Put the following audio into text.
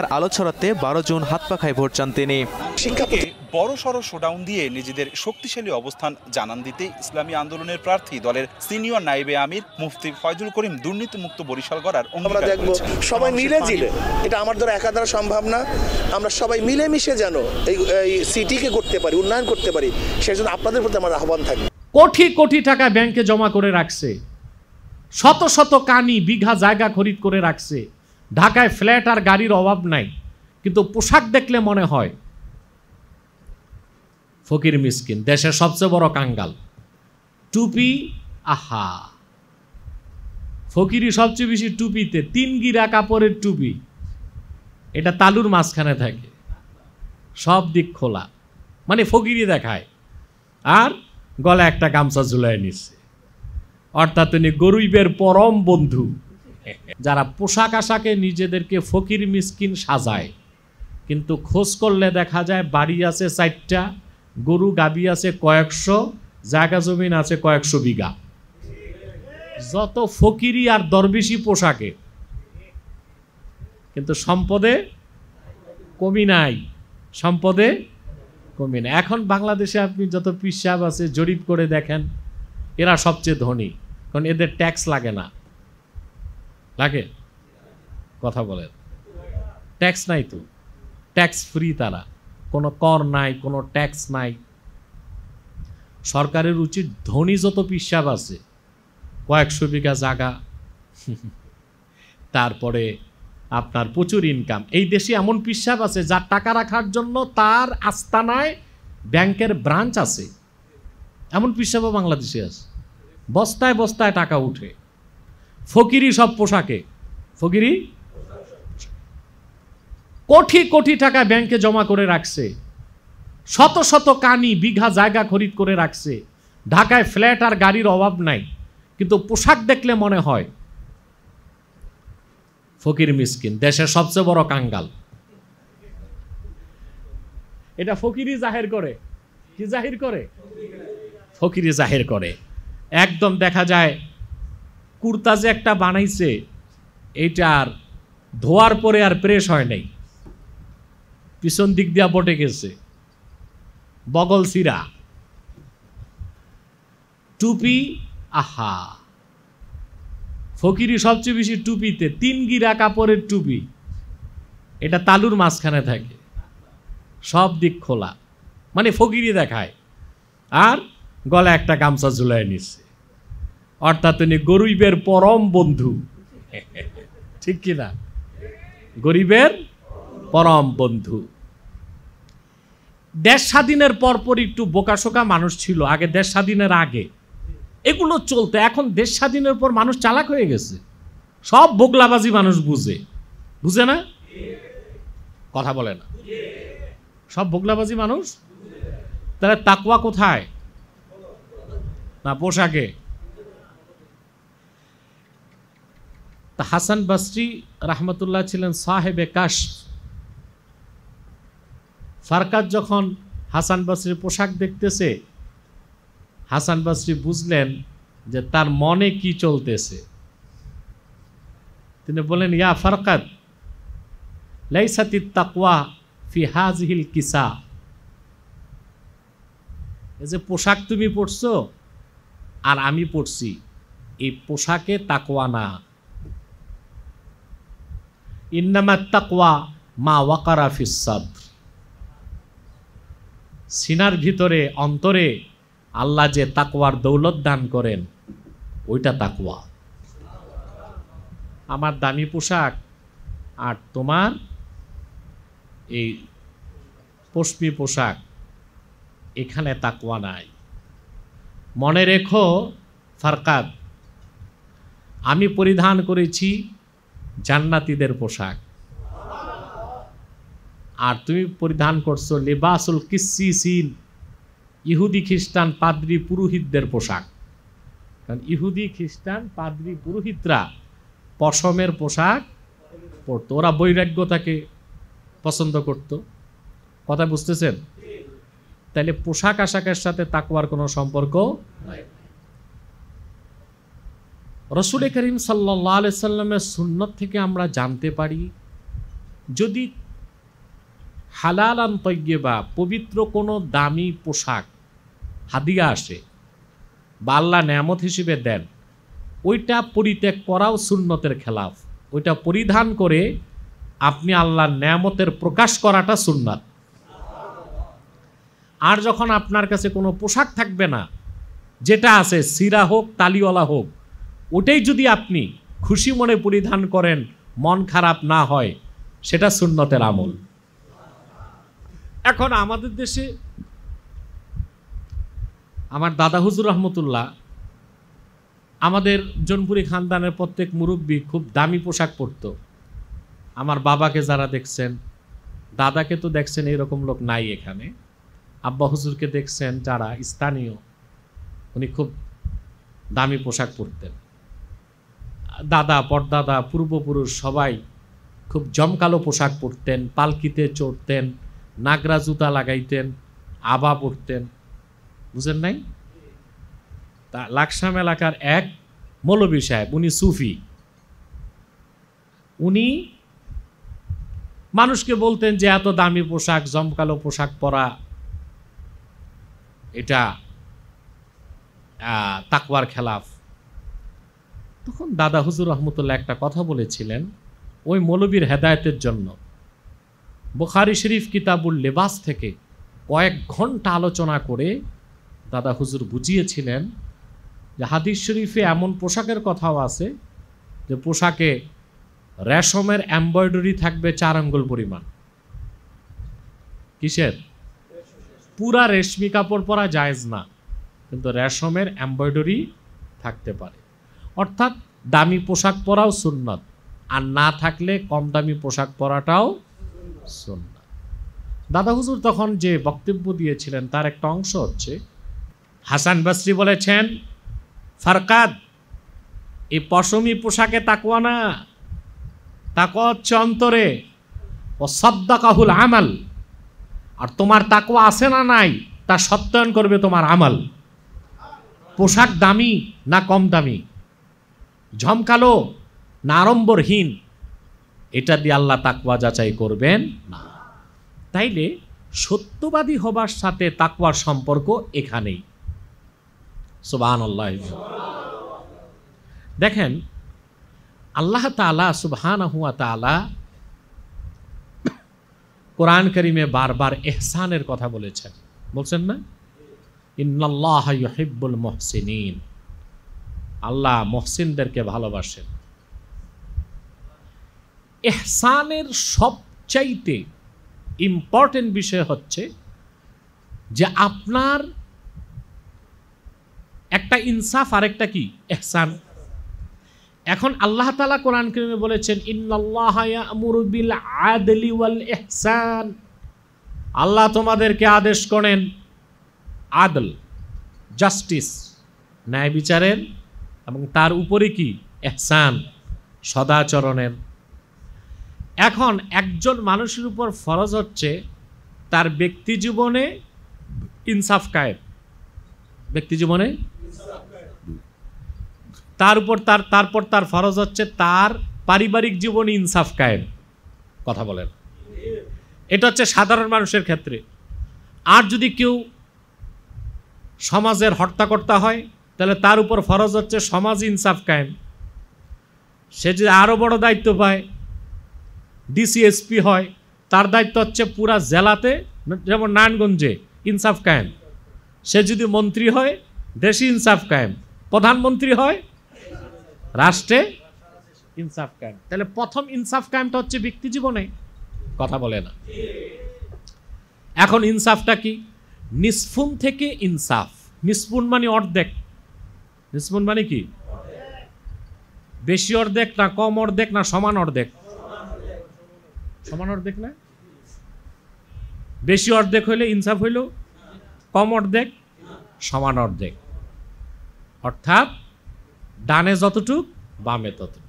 শিক্ষার আলো ছড়াতে বারো জন হাত পাখায় ভোট চান তিনি শিক্ষাকে বড় সড় শোডাউন দিয়ে নিজেদের শক্তিশালী অবস্থান জানান দিতে ইসলামী আন্দোলনের প্রার্থী দলের সিনিয়র নাইবে আমির মুফতি ফয়জুল করিম দুর্নীতিমুক্ত বরিশাল গড়ার আমরা দেখব সবাই মিলে জিলে এটা আমার দ্বারা একা দ্বারা সম্ভব না আমরা সবাই মিলে মিশে যেন এই সিটিকে করতে পারি উন্নয়ন করতে পারি সেই জন্য আপনাদের প্রতি আমার আহ্বান থাকবে কোটি কোটি টাকা ব্যাংকে জমা করে রাখছে শত শত কানি বিঘা জায়গা খরিদ করে রাখছে ঢাকায় ফ্ল্যাট আর গাড়ির অভাব নাই কিন্তু পোশাক দেখলে মনে হয় ফকির মিসকিন দেশের সবচেয়ে বড় কাঙ্গাল টুপি আহা ফকিরি সবচেয়ে বেশি টুপিতে তিন গিরা কাপড়ের টুপি এটা তালুর মাঝখানে থাকে সব দিক খোলা মানে ফকিরি দেখায় আর গলা একটা গামছা ঝুলাই নিচ্ছে অর্থাৎ উনি গরিবের পরম বন্ধু যারা পোশাক আশাকে নিজেদেরকে ফকির মিসকিন সাজায় কিন্তু খোঁজ করলে দেখা যায় বাড়ি আছে চারটা গরু গাবি আছে কয়েকশো জায়গা জমিন আছে কয়েকশো বিঘা যত ফকিরি আর দরবেশি পোশাকে কিন্তু সম্পদে কমি নাই সম্পদে কমি নাই এখন বাংলাদেশে আপনি যত পিসাব আছে জরিপ করে দেখেন এরা সবচেয়ে ধনী কারণ এদের ট্যাক্স লাগে না লাগে কথা বলেন ট্যাক্স নাই তো ট্যাক্স ফ্রি তারা কোনো কর নাই কোনো ট্যাক্স নাই সরকারের উচিত ধনী যত পিসাব আছে কয়েকশো বিঘা জাগা তারপরে আপনার প্রচুর ইনকাম এই দেশে এমন পিসাব আছে যার টাকা রাখার জন্য তার আস্তানায় ব্যাংকের ব্রাঞ্চ আছে এমন পিসাবও বাংলাদেশে আছে বস্তায় বস্তায় টাকা উঠে ফকিরি সব পোশাকে ফকিরি কোটি কোটি টাকা ব্যাংকে জমা করে রাখছে শত শত কানি বিঘা জায়গা খরিদ করে রাখছে ঢাকায় ফ্ল্যাট আর গাড়ির অভাব নাই কিন্তু পোশাক দেখলে মনে হয় ফকির মিসকিন দেশের সবচেয়ে বড় কাঙ্গাল এটা ফকিরি জাহের করে কি জাহির করে ফকিরি জাহের করে একদম দেখা যায় কুর্তা যে একটা বানাইছে এটা আর ধোয়ার পরে আর প্রেস হয় নাই পিছন দিক দিয়া বটে গেছে বগল সিরা টুপি আহা ফকিরি সবচেয়ে বেশি টুপিতে তিন গিরা কাপড়ের টুপি এটা তালুর মাঝখানে থাকে সব দিক খোলা মানে ফকিরি দেখায় আর গলা একটা গামছা ঝুলাই নিচ্ছে অর্থাৎ উনি গরিবের পরম বন্ধু ঠিক কিনা গরিবের পরম বন্ধু দেশ স্বাধীনের পরপর একটু বোকাশোকা মানুষ ছিল আগে দেশ স্বাধীনের আগে এগুলো চলতে এখন দেশ স্বাধীনের পর মানুষ চালাক হয়ে গেছে সব বোগলাবাজি মানুষ বুঝে বুঝে না কথা বলে না সব বোগলাবাজি মানুষ তাহলে তাকুয়া কোথায় না পোশাকে তা হাসান বাসরি রাহমতুল্লাহ ছিলেন সাহেবে কাশ ফারকাত যখন হাসান বাসরির পোশাক দেখতেছে হাসান বাসরি বুঝলেন যে তার মনে কি চলতেছে তিনি বলেন ইয়া ফারকাত লাইসাতি তাকওয়া ফি হাজহিল কিসা এ যে পোশাক তুমি পড়ছো আর আমি পড়ছি এই পোশাকে তাকওয়া না ইন্নামা তাকওয়া মা ওয়াকারা সিনার ভিতরে অন্তরে আল্লাহ যে তাকওয়ার দৌলত দান করেন ওইটা তাকওয়া আমার দামি পোশাক আর তোমার এই পশ্মি পোশাক এখানে তাকুয়া নাই মনে রেখো ফারকাত আমি পরিধান করেছি জান্নাতিদের পোশাক আর তুমি পরিধান করছো লেবাসুল কিসিসিন ইহুদি খ্রিস্টান পাদ্রি পুরোহিতদের পোশাক কারণ ইহুদি খ্রিস্টান পাদ্রি পুরোহিতরা পশমের পোশাক পরতো ওরা বৈরাগ্যতাকে পছন্দ করত কথা বুঝতেছেন তাহলে পোশাক আশাকের সাথে তাকুয়ার কোনো সম্পর্ক নাই রসুল করিম সাল্লা সাল্লামের সুন্নত থেকে আমরা জানতে পারি যদি হালাল বা পবিত্র কোনো দামি পোশাক হাদিয়া আসে বা আল্লাহ নেয়ামত হিসেবে দেন ওইটা পরিত্যাগ করাও সুন্নতের খেলাফ ওইটা পরিধান করে আপনি আল্লাহর নেয়ামতের প্রকাশ করাটা সুন্নাত আর যখন আপনার কাছে কোনো পোশাক থাকবে না যেটা আছে সিরা হোক তালিওয়ালা হোক ওটাই যদি আপনি খুশি মনে পরিধান করেন মন খারাপ না হয় সেটা সুন্নতের আমল এখন আমাদের দেশে আমার দাদা হুজুর রহমতুল্লাহ আমাদের জনপুরি খানদানের প্রত্যেক মুরব্বী খুব দামি পোশাক পরত আমার বাবাকে যারা দেখছেন দাদাকে তো দেখছেন এরকম লোক নাই এখানে আব্বা হুজুরকে দেখছেন যারা স্থানীয় উনি খুব দামি পোশাক পরতেন দাদা পরদাদা পূর্বপুরুষ সবাই খুব জমকালো পোশাক পরতেন পালকিতে চড়তেন নাগরা জুতা লাগাইতেন আবা পরতেন বুঝেন নাই তা লাকসাম এলাকার এক মৌলবী সাহেব উনি সুফি উনি মানুষকে বলতেন যে এত দামি পোশাক জমকালো পোশাক পরা এটা তাকওয়ার খেলাফ তখন দাদা হুজুর রহমতুল্লাহ একটা কথা বলেছিলেন ওই মৌলবীর হেদায়তের জন্য বুখারি শরীফ কিতাবুল লেবাস থেকে কয়েক ঘন্টা আলোচনা করে দাদা হুজুর বুঝিয়েছিলেন যে হাদিস শরীফে এমন পোশাকের কথাও আছে যে পোশাকে রেশমের এমব্রয়ডারি থাকবে চার আঙ্গুল পরিমাণ কিসের পুরা রেশমি কাপড় পরা যায়জ না কিন্তু রেশমের এমব্রয়ডারি থাকতে পারে অর্থাৎ দামি পোশাক পরাও সুন্নত আর না থাকলে কম দামি পোশাক পরাটাও সুন্নত দাদা হুজুর তখন যে বক্তব্য দিয়েছিলেন তার একটা অংশ হচ্ছে হাসান বাসরি বলেছেন ফারকাদ এই পশমি পোশাকে তাকুয়া না তাকুয়া হচ্ছে অন্তরে ও সদ্দা কাহুল আমাল আর তোমার তাকুয়া আছে না নাই তা সত্যায়ন করবে তোমার আমাল পোশাক দামি না কম দামি ঝমকালো নাড়ম্বরহীন এটা দিয়ে আল্লাহ তাকওয়া যাচাই করবেন না তাইলে সত্যবাদী হবার সাথে তাকওয়ার সম্পর্ক এখানেই সুবাহ আল্লাহ দেখেন আল্লাহ তালা সুবহান হুয়া তালা কোরআন করিমে বারবার এহসানের কথা বলেছেন বলছেন না ইন্নআল্লাহ ইহিবুল মহসিন আল্লাহ মহসিনদেরকে ভালোবাসেন এহসানের সবচাইতে ইম্পর্টেন্ট বিষয় হচ্ছে যে আপনার একটা ইনসাফ আরেকটা কি এহসান এখন আল্লাহ তালা কোরআন করিমে বলেছেন ওয়াল এহসান আল্লাহ তোমাদেরকে আদেশ করেন আদল জাস্টিস ন্যায় বিচারের এবং তার উপরে কি এহসান সদাচরণের এখন একজন মানুষের উপর ফরজ হচ্ছে তার ব্যক্তি জীবনে ইনসাফ কায়েব ব্যক্তি জীবনে তার উপর তার তারপর তার ফরজ হচ্ছে তার পারিবারিক জীবনে ইনসাফ কায়েম কথা বলেন এটা হচ্ছে সাধারণ মানুষের ক্ষেত্রে আর যদি কেউ সমাজের হর্তাকর্তা হয় তাহলে তার উপর ফরজ হচ্ছে সমাজ ইনসাফ কায়েম সে যদি আরও বড় দায়িত্ব পায় ডিসিএসপি হয় তার দায়িত্ব হচ্ছে পুরা জেলাতে যেমন নারায়ণগঞ্জে ইনসাফ কায়েম সে যদি মন্ত্রী হয় দেশি ইনসাফ কায়েম প্রধানমন্ত্রী হয় রাষ্ট্রে ইনসাফ কায়েম তাহলে প্রথম ইনসাফ কায়েমটা হচ্ছে ব্যক্তি জীবনে কথা বলে না এখন ইনসাফটা কি নিষ্ফুন থেকে ইনসাফ নিষ্ফুন মানে অর্ধেক নিসবন মানে কি বেশি অর্ধেক না কম অর্ধেক না সমান অর্ধেক সমান অর্ধেক না বেশি অর্ধেক হইলে ইনসাফ হইল কম অর্ধেক সমান অর্ধেক অর্থাৎ ডানে যতটুক বামে ততটুক